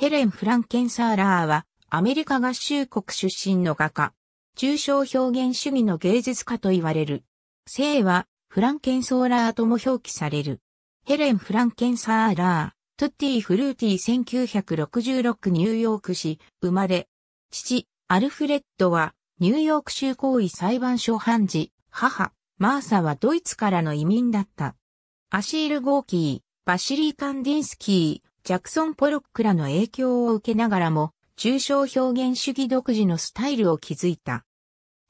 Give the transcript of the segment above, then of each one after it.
ヘレン・フランケン・サーラーは、アメリカ合衆国出身の画家。抽象表現主義の芸術家と言われる。生は、フランケン・ソーラーとも表記される。ヘレン・フランケン・サーラー、トゥッティ・フルーティ1966ニューヨーク市、生まれ。父、アルフレッドは、ニューヨーク州行位裁判所判事、母、マーサはドイツからの移民だった。アシール・ゴーキー、バシリー・カンディンスキー、ジャクソン・ポロックらの影響を受けながらも、抽象表現主義独自のスタイルを築いた。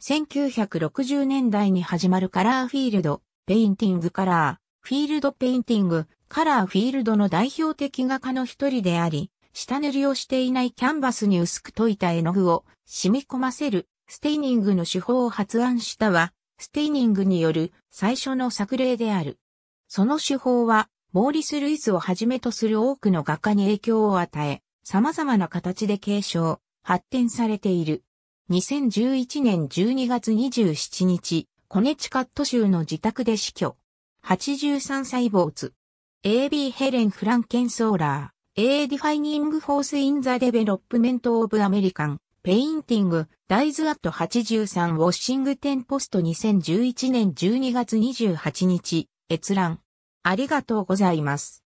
1960年代に始まるカラーフィールド、ペインティングカラー、フィールドペインティング、カラーフィールドの代表的画家の一人であり、下塗りをしていないキャンバスに薄く溶いた絵の具を染み込ませるステイニングの手法を発案したは、ステイニングによる最初の作例である。その手法はモーリス・ルイスをはじめとする多くの画家に影響を与え、様々な形で継承、発展されている。2011年12月27日、コネチカット州の自宅で死去。83歳没。A.B. ヘレン・フランケン・ソーラー。A Defining Force in the Development of American Painting Dies at 83 Washington Post 2011年12月28日閲覧ありがとうございます。